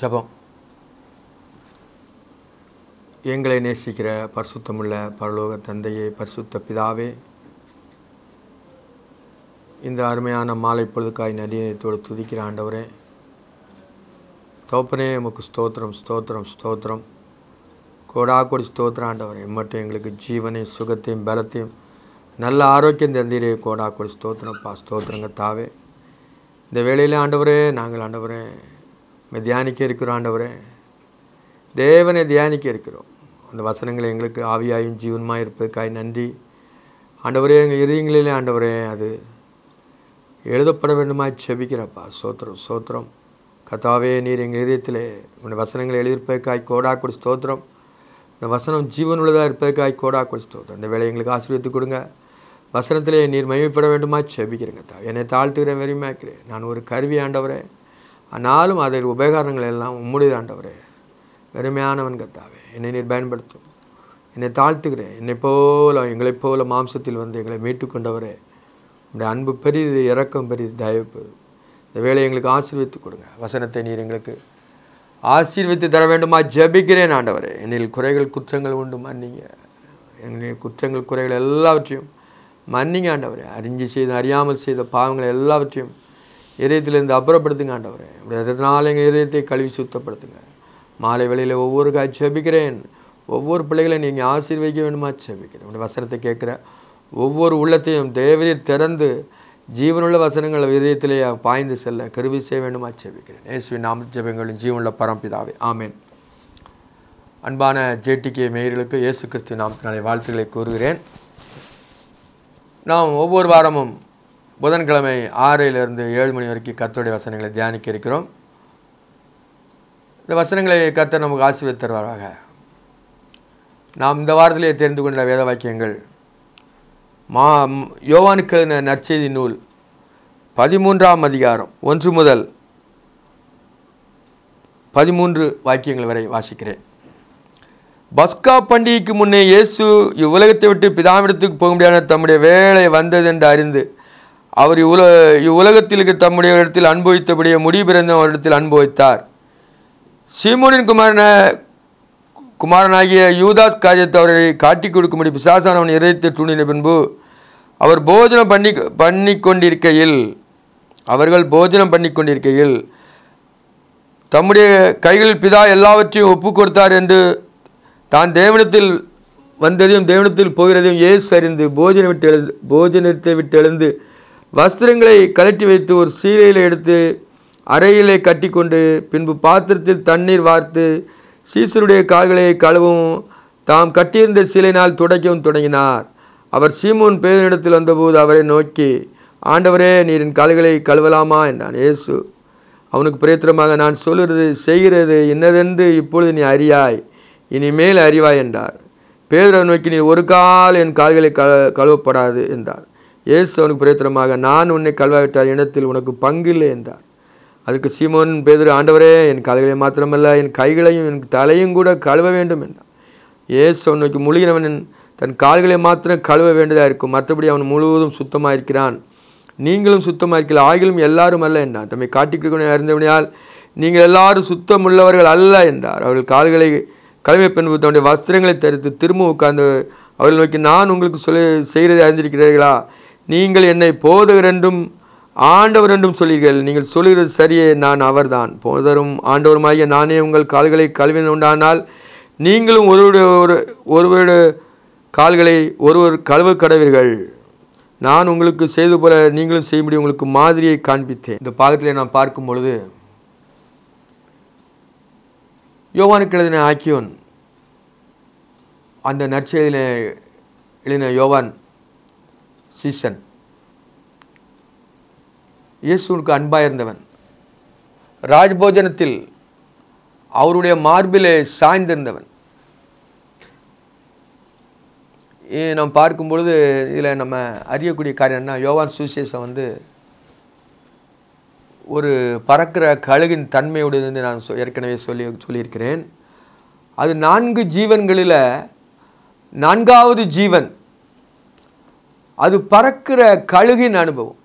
ஜபம் எங்களை நேசிக்கிற பரிசுத்தமுள்ள பரலோக தந்தையே பரிசுத்த பிதாவே இந்த அருமையான மாலை பொழுதுக்காய் நடிகத்தோடு துதிக்கிற ஆண்டவரே தோப்பனே உமக்கு ஸ்தோத்திரம் ஸ்தோத்திரம் ஸ்தோத்திரம் கோடா கோடி ஸ்தோத்திரம் ஆண்டவரே மட்டும் எங்களுக்கு ஜீவனையும் சுகத்தையும் பலத்தையும் நல்ல ஆரோக்கியம் தந்தீரே கோடா கோடி பா ஸ்தோத்திரங்க தாவே இந்த வேலையில் ஆண்டவரே நாங்கள் ஆண்டவரே தியானிக்க இருக்கிறோம் ஆண்டவரே தேவனை தியானிக்க இருக்கிறோம் அந்த வசனங்களை எங்களுக்கு ஆவியாயும் ஜீவனமாக இருப்பதற்காக நன்றி ஆண்டவரே எங்கள் இறுதியங்களிலே ஆண்டவரே அது எழுதப்பட வேண்டுமா செபிக்கிறப்பா சோத்திரம் சோத்திரம் கதாவே நீர் எங்கள் இதயத்தில் உன்னுடைய வசனங்களை எழுதியிருப்பதற்காய் கோடா கொடி ஸ்தோத்திரம் இந்த வசனம் ஜீவனுள்ளதாக இருப்பதற்காய் கோடா கொடி ஸ்தோத்திரம் இந்த வேலை எங்களுக்கு ஆசீர்வதித்து கொடுங்க வசனத்திலே நீர் மயமைப்பட வேண்டுமா செபிக்கிறேங்க தா என்னை தாழ்த்துக்கிறேன் வெறுமையாக்கிறேன் நான் ஒரு கருவி ஆண்டவரேன் ஆனாலும் அதில் உபகாரங்கள் எல்லாம் ஆண்டவரே வெறுமையானவன் கத்தாவே என்னை நீர் பயன்படுத்தும் என்னை தாழ்த்துக்கிறேன் என்னை போல எங்களைப் போல மாம்சத்தில் வந்து எங்களை மீட்டு கொண்டவரே உங்களுடைய அன்பு பெரிது இறக்கம் பெரிது தயவு இந்த வேலை எங்களுக்கு ஆசீர்வித்து கொடுங்க வசனத்தை நீர் எங்களுக்கு ஆசீர்வித்து தர வேண்டுமா ஜபிக்கிறேன் ஆண்டவரே என்னில் குறைகள் குற்றங்கள் உண்டு மன்னிங்க எங்களுடைய குற்றங்கள் குறைகள் எல்லாவற்றையும் மன்னிங்க ஆண்டவரே அறிஞ்சு செய்த அறியாமல் செய்த பாவங்கள் எல்லாவற்றையும் இதயத்திலேருந்து அப்புறப்படுத்துங்க ஆண்டவரே இதனால் எங்கள் இதயத்தை கழுவி சுத்தப்படுத்துங்க மாலை வேளையில் ஒவ்வொரு காட்சி செபிக்கிறேன் ஒவ்வொரு பிள்ளைகளை நீங்கள் ஆசீர்வதிக்க வேணுமா செபிக்கிறேன் வசனத்தை கேட்குற ஒவ்வொரு உள்ளத்தையும் தேவையை திறந்து ஜீவனுள்ள வசனங்கள் இதயத்திலே பாய்ந்து செல்ல கருவி செய்ய வேண்டுமா செபிக்கிறேன் ஏசுவி நாம ஜெபங்களின் ஜீவனுள்ள பரம்பிதாவே ஆமேன் அன்பான ஜேடிகே மேயர்களுக்கு இயேசு கிறிஸ்துவ நாமத்தினாலே வாழ்த்துக்களை கூறுகிறேன் நாம் ஒவ்வொரு வாரமும் புதன்கிழமை ஆறிலிருந்து ஏழு மணி வரைக்கும் கத்தோடைய வசனங்களை தியானிக்க இருக்கிறோம் இந்த வசனங்களை கத்த நமக்கு ஆசீர்வதி தருவாராக நாம் இந்த வாரத்திலே தெரிந்து கொண்ட வேத வாக்கியங்கள் மா யோவானுக்கு நற்செய்தி நூல் பதிமூன்றாம் அதிகாரம் ஒன்று முதல் பதிமூன்று வாக்கியங்கள் வரை வாசிக்கிறேன் பஸ்கா பண்டிகைக்கு முன்னே இயேசு இவ்வுலகத்தை விட்டு பிதாமிடத்துக்கு போக முடியாத தம்முடைய வேலை வந்தது என்று அறிந்து அவர் இவ்வுல இவ்வுலகத்திற்கு தம்முடைய இடத்தில் அனுபவித்தபடியே முடி இடத்தில் அனுபவித்தார் சீமோனின் குமாரன குமாரனாகிய யூதாஸ் காரியத்தை அவரை காட்டி கொடுக்கும்படி பிசாசானவன் இறைத்து தூண்டின பின்பு அவர் போஜனம் பண்ணி பண்ணி கொண்டிருக்கையில் அவர்கள் போஜனம் பண்ணி கொண்டிருக்கையில் தம்முடைய கைகளில் பிதா எல்லாவற்றையும் ஒப்பு கொடுத்தார் என்று தான் தேவனத்தில் வந்ததையும் தேவனத்தில் போகிறதையும் ஏசு அறிந்து போஜனை விட்டு எழுந்து போஜனத்தை விட்டு எழுந்து வஸ்திரங்களை கலட்டி வைத்து ஒரு சீலையில் எடுத்து அறையிலே கட்டிக்கொண்டு பின்பு பாத்திரத்தில் தண்ணீர் வார்த்து சீசருடைய கால்களை கழுவும் தாம் கட்டியிருந்த சீலையினால் துடைக்கவும் தொடங்கினார் அவர் சீமோன் பேரிடத்தில் வந்தபோது அவரை நோக்கி ஆண்டவரே நீரின் கால்களை கழுவலாமா என்றான் இயேசு அவனுக்கு பிரயத்திரமாக நான் சொல்லுறது செய்கிறது என்னதென்று இப்பொழுது நீ அறியாய் இனிமேல் அறிவாய் என்றார் பேதரை நோக்கி நீ ஒரு கால் என் கால்களை கழுவப்படாது என்றார் இயேசு அவனுக்கு பிரயத்தனமாக நான் உன்னை கல்வாவிட்டார் இனத்தில் உனக்கு பங்கு இல்லை என்றார் அதற்கு சீமோன் பேதர் ஆண்டவரே என் கால்களை மாத்திரமல்ல என் கைகளையும் என் தலையும் கூட கழுவ வேண்டும் என்றார் இயேசு அவனுக்கு முழுகிறவன் தன் கால்களை மாத்திரம் கழுவ வேண்டியதாக இருக்கும் மற்றபடி அவன் முழுவதும் சுத்தமாக இருக்கிறான் நீங்களும் சுத்தமாக இருக்கல ஆகிலும் எல்லாரும் அல்ல என்றார் தம்மை காட்டிக்கொண்டு அறிந்தவனையால் நீங்கள் எல்லாரும் சுத்தம் உள்ளவர்கள் அல்ல என்றார் அவர்கள் கால்களை கழுவை பின்பு தன்னுடைய வஸ்திரங்களை தரித்து திரும்ப உட்கார்ந்து அவர்கள் நோக்கி நான் உங்களுக்கு சொல்லி செய்கிறதை அறிந்திருக்கிறீர்களா நீங்கள் என்னை போதகர் என்றும் ஆண்டவர் என்றும் சொல்லீர்கள் நீங்கள் சொல்கிறது சரியே நான் அவர்தான் போதரும் ஆண்டவருமாகிய நானே உங்கள் கால்களை கழுவின உண்டானால் நீங்களும் ஒருவருடைய ஒரு ஒருவருடைய கால்களை ஒருவர் கழுவு கடவீர்கள் நான் உங்களுக்கு செய்து போல நீங்களும் செய்யும்படி உங்களுக்கு மாதிரியை காண்பித்தேன் இந்த பாகத்தில் நான் பார்க்கும் பொழுது யோவானுக்கு எழுதின ஆக்கியோன் அந்த நற்செய்தியில் எழுதின யோவான் சீசன் இயேசுவுக்கு அன்பாயிருந்தவன் ராஜபோஜனத்தில் அவருடைய மார்பிலே சாய்ந்திருந்தவன் நாம் பார்க்கும் பொழுது இதில் நம்ம அறியக்கூடிய காரியம் என்ன யோவான் சுசேஷம் வந்து ஒரு பறக்கிற கழுகின் தன்மையுடையதுன்னு நான் ஏற்கனவே சொல்லி சொல்லியிருக்கிறேன் அது நான்கு ஜீவன்களில் நான்காவது ஜீவன் அது பறக்கிற கழுகின் அனுபவம்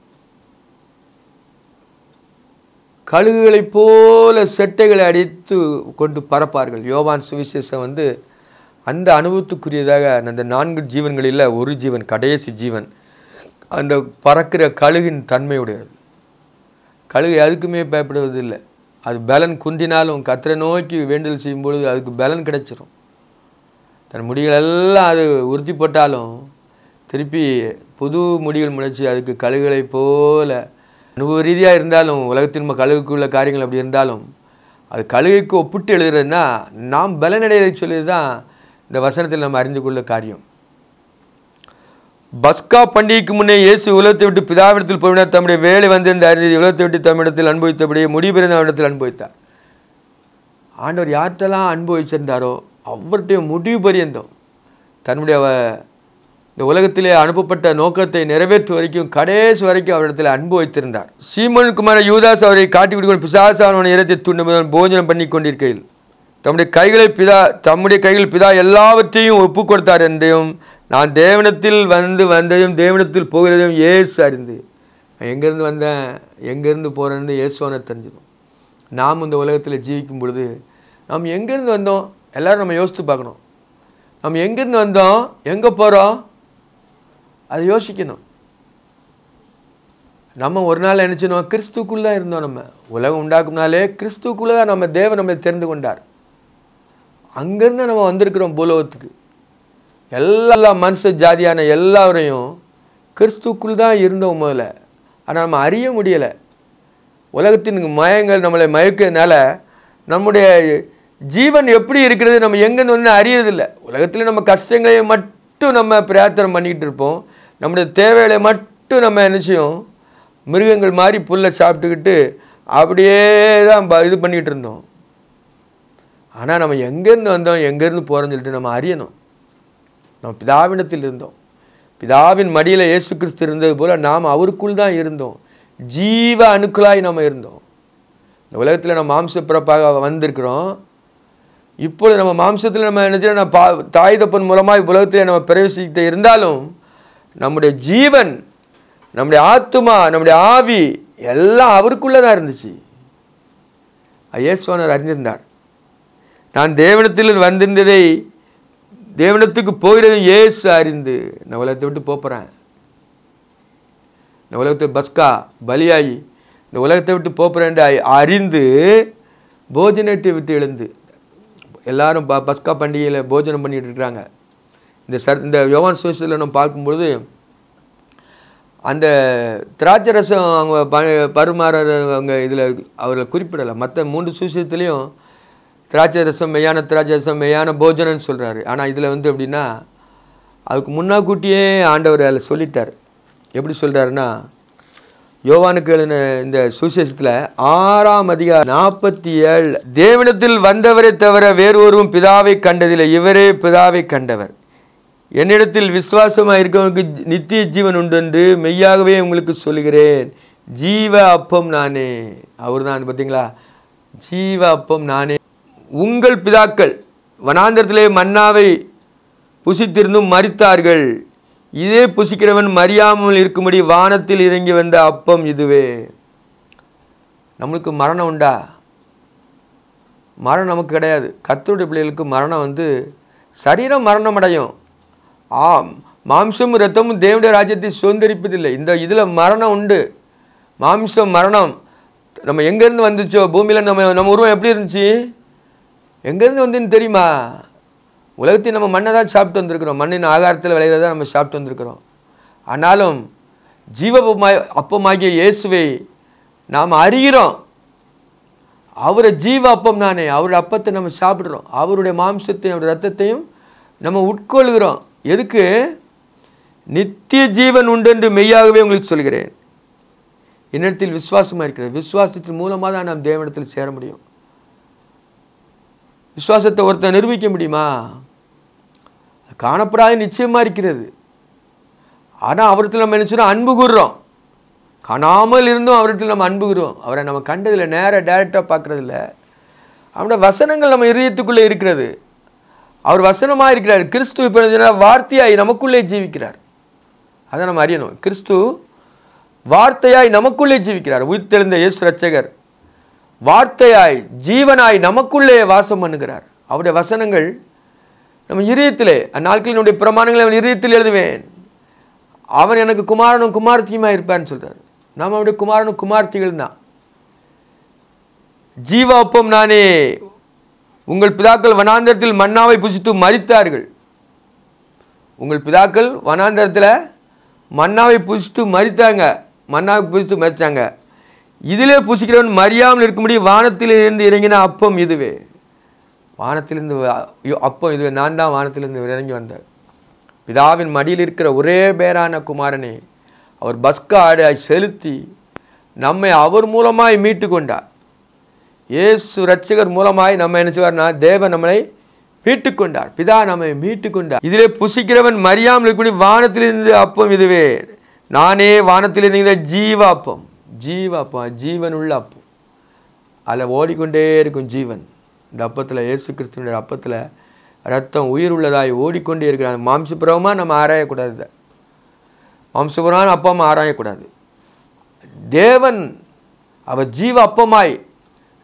கழுகுகளைப் போல செட்டைகளை அடித்து கொண்டு பறப்பார்கள் யோவான் சுவிசேஷம் வந்து அந்த அனுபவத்துக்குரியதாக அந்த நான்கு ஜீவன்களில் ஒரு ஜீவன் கடைசி ஜீவன் அந்த பறக்கிற கழுகின் தன்மையுடையது கழுகு எதுக்குமே பயப்படுவதில்லை அது பலன் குன்றினாலும் கத்திர நோக்கி வேண்டுதல் செய்யும் பொழுது அதுக்கு பலன் கிடைச்சிரும் தன் முடிகளெல்லாம் அது உறுதிப்பட்டாலும் திருப்பி புது முடிகள் முளைச்சி அதுக்கு கழுகுகளை போல அனுபவ ரீதியாக இருந்தாலும் உலகத்தின் கழுகுக்குள்ள காரியங்கள் அப்படி இருந்தாலும் அது கழுகைக்கு ஒப்பிட்டு எழுதுறதுன்னா நாம் பலனடையதை சொல்லி தான் இந்த வசனத்தில் நம்ம அறிந்து கொள்ள காரியம் பஸ்கா பண்டிகைக்கு முன்னே இயேசு உலகத்தை விட்டு பிதாவிடத்தில் போயினார் தம்முடைய வேலை வந்து இந்த அறிந்தது உலகத்தை விட்டு தமிழத்தில் அனுபவித்தபடியே பிறந்த இடத்தில் அனுபவித்தார் ஆண்டவர் யார்கிட்டலாம் அனுபவிச்சிருந்தாரோ அவர்கிட்ட முடிவு பரியந்தோம் தன்னுடைய இந்த உலகத்திலே அனுப்பப்பட்ட நோக்கத்தை நிறைவேற்றும் வரைக்கும் கடைசி வரைக்கும் அவரிடத்தில் அன்பு வைத்திருந்தார் சீமன் குமார யூதாஸ் அவரை காட்டி விடுக்கொண்டு பிசாசானவன் இரத்தை துண்டுமுதன் போஜனம் பண்ணி கொண்டிருக்கையில் தம்முடைய கைகளை பிதா தம்முடைய கைகள் பிதா எல்லாவற்றையும் ஒப்பு கொடுத்தார் என்றையும் நான் தேவனத்தில் வந்து வந்ததையும் தேவனத்தில் போகிறதையும் ஏசு அறிந்து நான் எங்கேருந்து வந்தேன் எங்கேருந்து போகிறேன்னு ஏசுவான தெரிஞ்சிடும் நாம் இந்த உலகத்தில் ஜீவிக்கும் பொழுது நாம் எங்கேருந்து வந்தோம் எல்லோரும் நம்ம யோசித்து பார்க்கணும் நம்ம எங்கேருந்து வந்தோம் எங்கே போகிறோம் அதை யோசிக்கணும் நம்ம ஒரு நாள் நினச்சினோம் கிறிஸ்துக்குள்ளே இருந்தோம் நம்ம உலகம் உண்டாக்கும்னாலே கிறிஸ்துக்குள்ளே தான் நம்ம தேவன் நம்மளை தெரிந்து கொண்டார் அங்கேருந்து நம்ம வந்திருக்கிறோம் பூலோகத்துக்கு எல்லா மனுஷ ஜாதியான எல்லாரையும் கிறிஸ்துக்குள் தான் இருந்தோம் முதல்ல ஆனால் நம்ம அறிய முடியலை உலகத்தின் மயங்கள் நம்மளை மயக்கிறதுனால நம்முடைய ஜீவன் எப்படி இருக்கிறது நம்ம எங்கேன்னு ஒன்று அறியறதில்லை உலகத்தில் நம்ம கஷ்டங்களையும் மட்டும் நம்ம பிரார்த்தனை பண்ணிக்கிட்டு இருப்போம் நம்முடைய தேவைகளை மட்டும் நம்ம என்ன செய்யும் மிருகங்கள் மாதிரி புல்லை சாப்பிட்டுக்கிட்டு அப்படியே தான் இது பண்ணிகிட்டு இருந்தோம் ஆனால் நம்ம எங்கேருந்து வந்தோம் எங்கேருந்து போகிறோம்னு சொல்லிட்டு நம்ம அறியணும் நம்ம பிதாவினத்தில் இருந்தோம் பிதாவின் மடியில் இயேசு கிறிஸ்து இருந்தது போல் நாம் அவருக்குள் தான் இருந்தோம் ஜீவ அணுக்களாய் நம்ம இருந்தோம் இந்த உலகத்தில் நம்ம மாம்ச பிறப்பாக வந்திருக்கிறோம் இப்பொழுது நம்ம மாம்சத்தில் நம்ம என்ன செய்யணும் பா தாய் தப்பன் மூலமாக உலகத்தில் நம்ம பிரவேசிக்கிட்டு இருந்தாலும் நம்முடைய ஜீவன் நம்முடைய ஆத்துமா நம்முடைய ஆவி எல்லாம் அவருக்குள்ளே தான் இருந்துச்சு இயேசுவானவர் அறிந்திருந்தார் நான் தேவனத்தில் வந்திருந்ததை தேவனத்துக்கு போகிறது இயேசு அறிந்து இந்த உலகத்தை விட்டு போகிறேன் இந்த உலகத்தை பஸ்கா பலியாகி இந்த உலகத்தை விட்டு போகிறேன் அறிந்து போஜனத்தை விட்டு எழுந்து எல்லாரும் பஸ்கா பண்டிகையில் போஜனம் பண்ணிகிட்டு இருக்கிறாங்க இந்த சர் இந்த யோவான் சுவிசில் நம்ம பார்க்கும்பொழுது அந்த திராட்சை ரசம் அவங்க ப பருமாற அவங்க இதில் அவர்களை குறிப்பிடலை மற்ற மூன்று சுவிசத்துலேயும் திராட்சை ரசம் மெய்யான திராட்சை ரசம் மெய்யான போஜனன்னு சொல்கிறாரு ஆனால் இதில் வந்து எப்படின்னா அதுக்கு கூட்டியே ஆண்டவர் அதில் சொல்லிட்டார் எப்படி சொல்கிறாருன்னா யோவானுக்கு எழுதின இந்த சுசேஷத்தில் ஆறாம் அதிகாரம் நாற்பத்தி ஏழு தேவனத்தில் வந்தவரை தவிர வேறு ஒருவரும் பிதாவை கண்டதில்லை இவரே பிதாவை கண்டவர் என்னிடத்தில் விசுவாசமாக இருக்கவனுக்கு நித்திய ஜீவன் உண்டு என்று மெய்யாகவே உங்களுக்கு சொல்கிறேன் ஜீவ அப்பம் நானே அவர் தான் பார்த்தீங்களா ஜீவ அப்பம் நானே உங்கள் பிதாக்கள் வனாந்திரத்திலே மன்னாவை புசித்திருந்தும் மறித்தார்கள் இதே புசிக்கிறவன் மறியாமல் இருக்கும்படி வானத்தில் இறங்கி வந்த அப்பம் இதுவே நம்மளுக்கு மரணம் உண்டா மரணம் நமக்கு கிடையாது கத்தோடைய பிள்ளைகளுக்கு மரணம் வந்து சரீரம் மரணம் அடையும் ஆம் மாம்சமும் ரத்தமும் தேவனுடைய ராஜ்யத்தை சுதந்திரிப்பதில்லை இந்த இதில் மரணம் உண்டு மாம்சம் மரணம் நம்ம எங்கேருந்து வந்துச்சோ பூமியில் நம்ம நம்ம உருவம் எப்படி இருந்துச்சு எங்கேருந்து வந்துன்னு தெரியுமா உலகத்தையும் நம்ம மண்ணை தான் சாப்பிட்டு வந்திருக்கிறோம் மண்ணின் ஆகாரத்தில் விளையிறத நம்ம சாப்பிட்டு வந்திருக்கிறோம் ஆனாலும் ஜீவபமாய் அப்பமாகிய இயேசுவை நாம் அறிகிறோம் அவரை ஜீவ அப்பம் நானே அவருடைய அப்பத்தை நம்ம சாப்பிட்றோம் அவருடைய மாம்சத்தையும் அவருடைய ரத்தத்தையும் நம்ம உட்கொள்கிறோம் எதுக்கு நித்திய ஜீவன் உண்டு என்று மெய்யாகவே உங்களுக்கு சொல்கிறேன் என்னிடத்தில் விசுவாசமாக இருக்கிறது விசுவாசத்தின் மூலமாக தான் நாம் தேவனிடத்தில் சேர முடியும் விசுவாசத்தை ஒருத்தர் நிரூபிக்க முடியுமா காணப்படாத நிச்சயமாக இருக்கிறது ஆனால் அவரத்தில் நம்ம நினச்சிடும் அன்பு கூறுறோம் காணாமல் இருந்தும் அவரத்தில் நம்ம அன்புகிறோம் அவரை நம்ம கண்டதில்லை நேராக டைரெக்டாக பார்க்குறதில்ல அவனோட வசனங்கள் நம்ம இதயத்துக்குள்ளே இருக்கிறது அவர் வசனமாக இருக்கிறார் கிறிஸ்து இப்போ வார்த்தையாய் நமக்குள்ளே ஜீவிக்கிறார் அதை நம்ம அறியணும் கிறிஸ்து வார்த்தையாய் நமக்குள்ளே ஜீவிக்கிறார் உயிர்த்தெழுந்த இயேசு ரச்சகர் வார்த்தையாய் ஜீவனாய் நமக்குள்ளே வாசம் பண்ணுகிறார் அவருடைய வசனங்கள் நம்ம இதயத்திலே அந்நாட்களினுடைய பிரமாணங்களை அவன் இதயத்தில் எழுதுவேன் அவன் எனக்கு குமாரனும் குமார்த்தியுமா இருப்பான்னு சொல்கிறார் நாம் அவருடைய குமாரனும் குமார்த்திகள் தான் ஜீவ ஒப்பம் நானே உங்கள் பிதாக்கள் வனாந்தரத்தில் மன்னாவை புசித்து மறித்தார்கள் உங்கள் பிதாக்கள் வனாந்தரத்தில் மன்னாவை புசித்து மறித்தாங்க மன்னாவை புசித்து மறித்தாங்க இதிலே புசிக்கிறவன் மறியாமல் இருக்கும்படி வானத்திலிருந்து இறங்கின அப்பம் இதுவே வானத்திலிருந்து அப்பம் இதுவே நான் தான் வானத்திலிருந்து இறங்கி வந்தேன் பிதாவின் மடியில் இருக்கிற ஒரே பேரான குமாரனை அவர் பஸ்காடு செலுத்தி நம்மை அவர் மூலமாய் மீட்டு கொண்டார் இயேசு ரட்சகர் மூலமாய் நம்ம என்ன செய்வார்னா தேவன் நம்மளை கொண்டார் பிதா நம்மை மீட்டுக்கொண்டார் இதிலே புசிக்கிறவன் மறியாமல் இருக்கக்கூடிய வானத்திலிருந்து அப்பம் இதுவே நானே வானத்திலிருந்து ஜீவ அப்பம் ஜீவ அப்பம் ஜீவன் உள்ள அப்பம் அதில் ஓடிக்கொண்டே இருக்கும் ஜீவன் இந்த அப்பத்தில் இயேசு கிறிஸ்துவனுடைய அப்பத்தில் ரத்தம் உயிர் உள்ளதாய் ஓடிக்கொண்டே இருக்கிறாங்க மாம்சபுரமாக நம்ம ஆராயக்கூடாது மாம்சபுரமான அப்பமாக ஆராயக்கூடாது தேவன் அவர் ஜீவ அப்பமாய்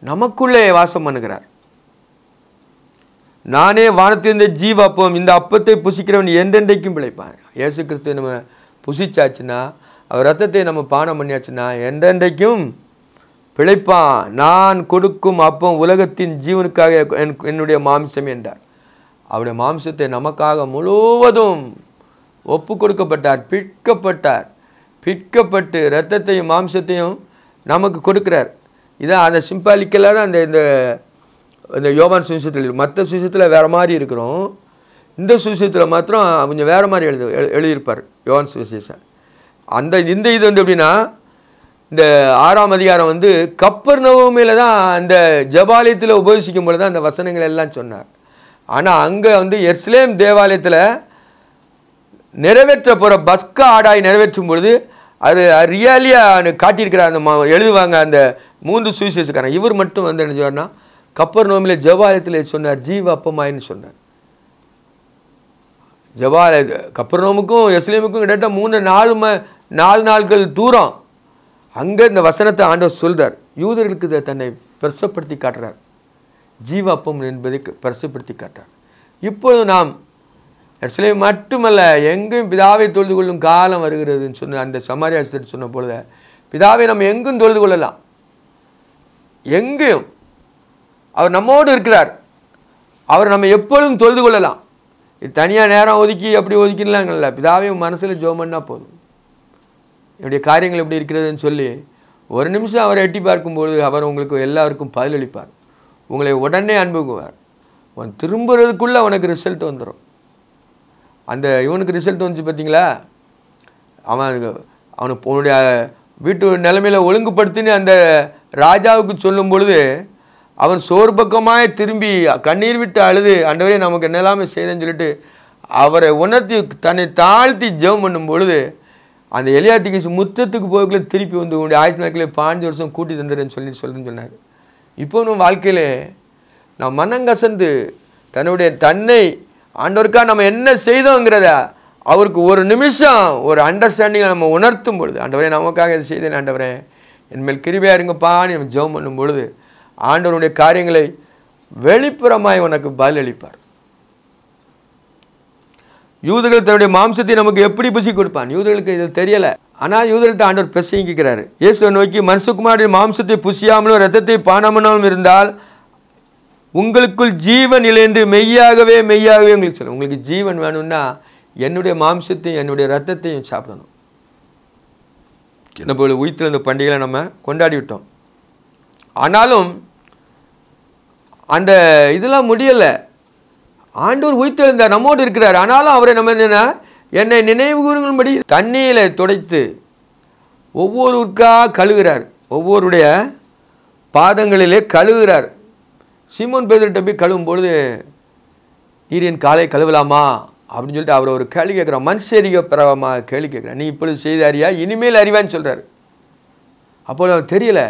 நமக்குள்ளே வாசம் பண்ணுகிறார் நானே வானத்திலிருந்த ஜீவ அப்பம் இந்த அப்பத்தை புசிக்கிறவன் என்றென்றைக்கும் பிழைப்பான் இயேசு கிறிஸ்து நம்ம புசிச்சாச்சுன்னா அவர் ரத்தத்தை நம்ம பானம் பண்ணியாச்சுன்னா என்றென்றைக்கும் பிழைப்பான் நான் கொடுக்கும் அப்பம் உலகத்தின் ஜீவனுக்காக என்னுடைய மாம்சம் என்றார் அவருடைய மாம்சத்தை நமக்காக முழுவதும் ஒப்பு கொடுக்கப்பட்டார் பிற்கப்பட்டார் பிற்கப்பட்டு இரத்தத்தையும் மாம்சத்தையும் நமக்கு கொடுக்கிறார் இதான் அந்த சிம்பாலிக்கலாக தான் அந்த இந்த இந்த யோவான் சுவிசத்தில் மற்ற சுவிசத்தில் வேறு மாதிரி இருக்கிறோம் இந்த சுவிசத்தில் மாத்திரம் கொஞ்சம் வேறு மாதிரி எழுது எழுதியிருப்பார் யோகான் சுவிசேஷ அந்த இந்த இது வந்து எப்படின்னா இந்த ஆறாம் அதிகாரம் வந்து கப்பர் நவமையில் தான் அந்த ஜபாலயத்தில் உபயோகிக்கும் பொழுது தான் அந்த வசனங்கள் எல்லாம் சொன்னார் ஆனால் அங்கே வந்து எர்ஸ்லேம் தேவாலயத்தில் நிறைவேற்ற போகிற பஸ்க ஆடாய் நிறைவேற்றும் பொழுது அது ரியாலியாக காட்டியிருக்கிற அந்த எழுதுவாங்க அந்த மூன்று சுவிசேஷக்காரன் இவர் மட்டும் வந்து என்ன செய்வார்னா கப்பர் நோமில் ஜவாலயத்தில் சொன்னார் ஜீவ அப்பமாயின்னு சொன்னார் ஜவாலய கப்பர் நோமுக்கும் எஸ்லேமுக்கும் கிட்டத்தட்ட மூணு நாலு ம நாலு நாட்கள் தூரம் அங்கே இந்த வசனத்தை ஆண்டவர் சொல்கிறார் யூதர்களுக்கு தன்னை பெருசப்படுத்தி காட்டுறார் ஜீவ அப்பம் என்பதை பிரசப்படுத்தி காட்டுறார் இப்பொழுது நாம் எஸ்லேம் மட்டுமல்ல எங்கும் பிதாவை தொழுது கொள்ளும் காலம் வருகிறதுன்னு சொன்ன அந்த சமாரியாசர் சொன்ன பொழுது பிதாவை நம்ம எங்கும் தொழுது கொள்ளலாம் எங்கேயும் அவர் நம்மோடு இருக்கிறார் அவர் நம்ம எப்பொழுதும் தொழுது கொள்ளலாம் இது தனியாக நேரம் ஒதுக்கி அப்படி ஒதுக்கிடலாங்கல்ல பிதாவே மனசில் ஜோமன்னா போதும் என்னுடைய காரியங்கள் எப்படி இருக்கிறதுன்னு சொல்லி ஒரு நிமிஷம் அவரை எட்டி பார்க்கும்போது அவர் உங்களுக்கு எல்லாருக்கும் பதிலளிப்பார் உங்களை உடனே அனுபவிக்குவார் அவன் திரும்புறதுக்குள்ளே அவனுக்கு ரிசல்ட் வந்துடும் அந்த இவனுக்கு ரிசல்ட் வந்துச்சு பார்த்தீங்களா அவன் அவனுக்கு உன்னுடைய வீட்டு நிலைமையில் ஒழுங்குபடுத்தின்னு அந்த ராஜாவுக்கு சொல்லும் பொழுது அவன் பக்கமாக திரும்பி கண்ணீர் விட்டு அழுது அண்டவரே நமக்கு என்னெல்லாமே செய்தேன்னு சொல்லிட்டு அவரை உணர்த்தி தன்னை தாழ்த்தி ஜெபம் பண்ணும் பொழுது அந்த எலியாத்திக்கு முத்தத்துக்கு போகக்குள்ளே திருப்பி வந்து உங்களுடைய ஆயுசு நாட்களே பாஞ்சு வருஷம் கூட்டி தந்துடுறேன்னு சொல்லி சொல்லுன்னு சொன்னார் இப்போ நம்ம வாழ்க்கையில் நான் மனங்கசந்து தன்னுடைய தன்னை ஆண்டவருக்காக நம்ம என்ன செய்தோங்கிறத அவருக்கு ஒரு நிமிஷம் ஒரு அண்டர்ஸ்டாண்டிங்கை நம்ம உணர்த்தும் பொழுது ஆண்டவரே நமக்காக இதை செய்தேன் ஆண்டவரேன் என்மேல் கிருபையாக இருங்கப்பான்னு நம்ம ஜெபம் பண்ணும் பொழுது ஆண்டவனுடைய காரியங்களை வெளிப்புறமாய் உனக்கு பதிலளிப்பார் யூதர்கள் தன்னுடைய மாம்சத்தை நமக்கு எப்படி புசி கொடுப்பான் யூதர்களுக்கு இது தெரியலை ஆனால் யூதர்கள்ட்ட ஆண்டவர் பிரசங்கிக்கிறார் இயேசு நோக்கி மனசுக்குமாரின் மாம்சத்தை புசியாமலும் ரத்தத்தை பானாமலும் இருந்தால் உங்களுக்குள் ஜீவன் இழைந்து மெய்யாகவே மெய்யாகவே உங்களுக்கு சொல்லுங்கள் உங்களுக்கு ஜீவன் வேணும்னா என்னுடைய மாம்சத்தையும் என்னுடைய ரத்தத்தையும் சாப்பிடணும் நம்ம உயிர்த்தில் இந்த பண்டிகைகளை நம்ம கொண்டாடி விட்டோம் ஆனாலும் அந்த இதெல்லாம் முடியலை ஆண்டோர் உயிர்த்தெழுந்தார் நம்மோடு இருக்கிறார் ஆனாலும் அவரை நம்ம என்னென்னா என்னை நினைவு படி தண்ணியில் துடைத்து ஒவ்வொருக்காக கழுகிறார் ஒவ்வொருடைய பாதங்களிலே கழுகிறார் சிம்மன் பேதர்கிட்ட போய் கழுவும் பொழுது நீரின் காலை கழுவலாமா அப்படின்னு சொல்லிட்டு அவர் ஒரு கேள்வி கேட்குறார் மனுஷரிக பிரபமாக கேள்வி கேட்குறேன் நீ இப்பொழுது செய்தாரியா அறியா இனிமேல் அறிவான்னு சொல்கிறார் அப்போது அவர் தெரியல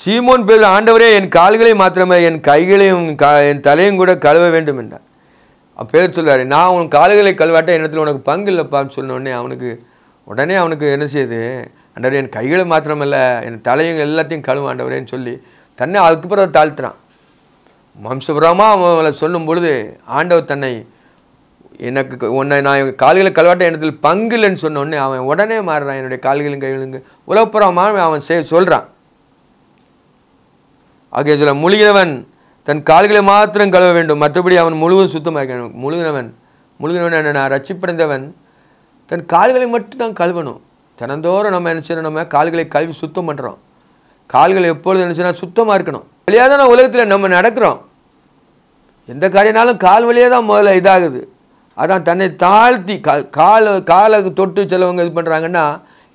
சீமோன் பேர் ஆண்டவரே என் கால்களை மாத்திரமே என் கைகளையும் என் தலையும் கூட கழுவ வேண்டும் என்றார் பேர் சொல்கிறார் நான் உன் கால்களை கழுவாட்ட இடத்துல உனக்கு பங்கு இல்லைப்பான்னு சொன்னோடனே அவனுக்கு உடனே அவனுக்கு என்ன செய்யுது ஆண்டவர் என் கைகளை மாத்திரமில்ல என் தலையும் எல்லாத்தையும் கழுவ ஆண்டவரேன்னு சொல்லி தன்னை அதுக்கப்புறம் தாழ்த்துறான் மம்சபுரமாக அவளை சொல்லும் பொழுது ஆண்டவர் தன்னை எனக்கு உன்னை நான் கால்களை கழுவாட்ட இடத்தில் பங்குலன்னு சொன்னோடனே அவன் உடனே மாறுறான் என்னுடைய கால்களும் கைகளும் உலகப்புறமாக அவன் செய் சொல்கிறான் ஆகிய சொல்ல முழுகினவன் தன் கால்களை மாத்திரம் கழுவ வேண்டும் மற்றபடி அவன் முழுவதும் சுத்தமாக இருக்கணும் முழுகினவன் முழுகினவன் என்ன நான் ரட்சிப்படைந்தவன் தன் கால்களை மட்டும் தான் கழுவணும் தினந்தோறும் நம்ம என்ன செய்யணும் நம்ம கால்களை கழுவி சுத்தம் பண்ணுறோம் கால்கள் எப்பொழுது என்ன செய்யணும் சுத்தமாக இருக்கணும் வழியாக தான் உலகத்தில் நம்ம நடக்கிறோம் எந்த காரியனாலும் கால் வழியே தான் முதல்ல இதாகுது அதான் தன்னை தாழ்த்தி கால காலை தொட்டு செல்லவங்க இது பண்ணுறாங்கன்னா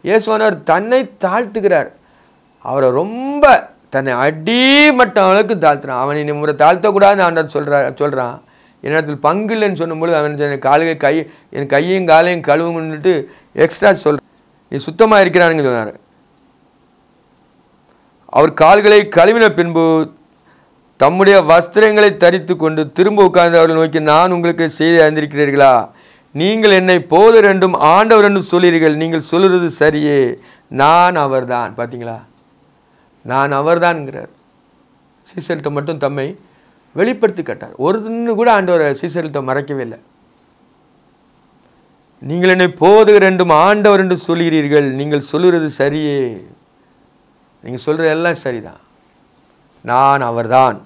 இயேசுவனர் தன்னை தாழ்த்துக்கிறார் அவரை ரொம்ப தன்னை மட்டும் அளவுக்கு தாழ்த்துறான் அவன் இனி முறை தாழ்த்தக்கூடாதுன்னு ஆண்டவர் சொல்கிறா சொல்கிறான் என்னிடத்தில் பங்கு இல்லைன்னு சொல்லும்பொழுது அவன் என் கை என் கையையும் காலையும் கழுவுங்கன்னுட்டு எக்ஸ்ட்ரா சொல்கிறேன் நீ சுத்தமாக இருக்கிறானுங்க சொன்னார் அவர் கால்களை கழுவின பின்பு தம்முடைய வஸ்திரங்களை தரித்து கொண்டு திரும்ப உட்கார்ந்து அவர்கள் நோக்கி நான் உங்களுக்கு செய்தி அறிந்திருக்கிறீர்களா நீங்கள் என்னை போது ரெண்டும் ஆண்டவர் என்றும் சொல்கிறீர்கள் நீங்கள் சொல்லுறது சரியே நான் அவர்தான் பார்த்தீங்களா நான் அவர்தான்ங்கிறார் சீசர்கிட்ட மட்டும் தம்மை வெளிப்படுத்தி கேட்டார் ஒரு தின்னு கூட ஆண்டவர் சீசர்கிட்ட மறைக்கவே இல்லை நீங்கள் என்னை போது ரெண்டும் ஆண்டவர் என்று சொல்கிறீர்கள் நீங்கள் சொல்லுறது சரியே நீங்கள் சொல்கிறது எல்லாம் சரிதான் நான் அவர்தான்